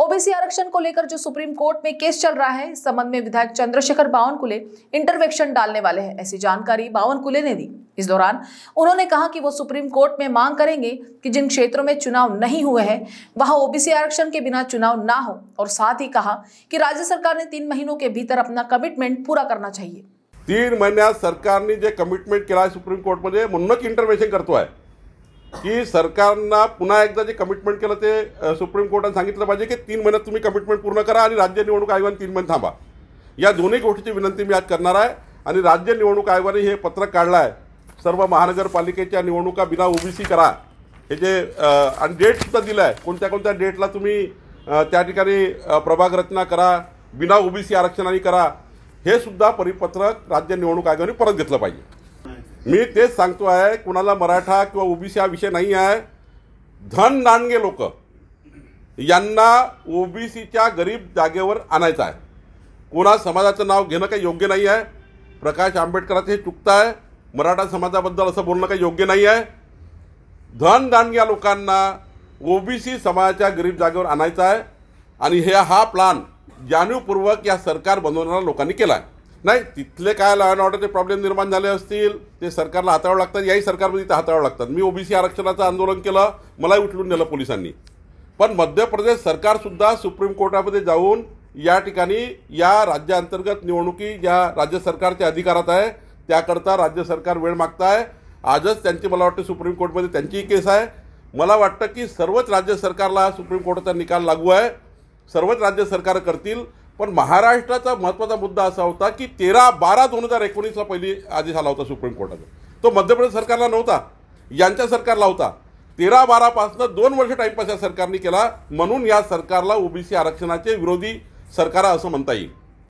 OBC आरक्षण को लेकर जो सुप्रीम कोर्ट में केस चल रहा है इस संबंध में विधायक चंद्रशेखर बावनकुले इंटरवेक्शन डालने वाले हैं ऐसी जानकारी बावनकुले ने दी इस दौरान उन्होंने कहा कि वो सुप्रीम कोर्ट में मांग करेंगे कि जिन क्षेत्रों में चुनाव नहीं हुए हैं वहां ओबीसी आरक्षण के बिना चुनाव ना हो और साथ ही कहा कि राज्य सरकार ने तीन महीनों के भीतर अपना कमिटमेंट पूरा करना चाहिए तीन महीने सरकार ने जो कमिटमेंट किया सुप्रीम कोर्ट में इंटरव्हेशन करते हैं की सरकारना पुन्हा एकदा जे कमिटमेंट केलं ते सुप्रीम कोर्टानं सांगितलं पाहिजे की तीन महिन्यात तुम्ही कमिटमेंट पूर्ण करा आणि राज्य निवडणूक आयोगाने तीन महिने थांबा या दोन्ही गोष्टीची विनंती मी आज करणार आहे आणि राज्य निवडणूक आयोगाने हे पत्रक काढलं आहे सर्व महानगरपालिकेच्या निवडणुका बिना ओबीसी करा हे जे आणि डेटसुद्धा दिलं आहे कोणत्या कोणत्या डेटला तुम्ही त्या ठिकाणी प्रभाग रचना करा बिना ओबीसी आरक्षणाने करा हे सुद्धा परिपत्रक राज्य निवडणूक आयोगाने परत घेतलं पाहिजे मी तेच सांगतो आहे कुणाला मराठा किंवा ओबीसी हा विषय नाही आहे धन दानगे लोक यांना ओबीसीच्या गरीब जागेवर आणायचं आहे कोणा समाजाचं नाव घेणं काही योग्य नाही आहे प्रकाश आंबेडकराचं हे चुकतं आहे मराठा समाजाबद्दल असं बोलणं काही योग्य नाही आहे धन दानग्या लोकांना ओबीसी समाजाच्या गरीब जागेवर आणायचं आहे आणि हे हा प्लान जाणीवपूर्वक या सरकार बनवणाऱ्या लोकांनी केला आहे नाही तिथले काय लॉ अँड ऑर्डरचे प्रॉब्लेम निर्माण झाले असतील ते सरकारला हाताळावं लागतात याही सरकारमध्ये ते हाताळावं लागतात मी ओबीसी आरक्षणाचं आंदोलन केलं मलाही उचलून नेलं पोलिसांनी पण मध्य प्रदेश सरकारसुद्धा सुप्रीम कोर्टामध्ये जाऊन या ठिकाणी या राज्याअंतर्गत निवडणुकी ज्या राज्य सरकारच्या अधिकारात आहे त्याकरता राज्य सरकार वेळ मागत आहे आजच त्यांची मला वाटतं सुप्रीम कोर्टमध्ये त्यांचीही केस आहे मला वाटतं की सर्वच राज्य सरकारला सुप्रीम कोर्टाचा निकाल लागू आहे सर्वच राज्य सरकार करतील पण महाराष्ट्राचा महत्त्वाचा मुद्दा असा होता की तेरा बारा दोन हजार एकोणीसला पहिली आदेश आला होता सुप्रीम कोर्टाचा तो मध्य प्रदेश सरकारला नव्हता यांच्या सरकारला होता तेरा बारापासनं दोन वर्ष टाईमपास या सरकारने केला म्हणून या सरकारला ओबीसी आरक्षणाचे विरोधी सरकार असं म्हणता येईल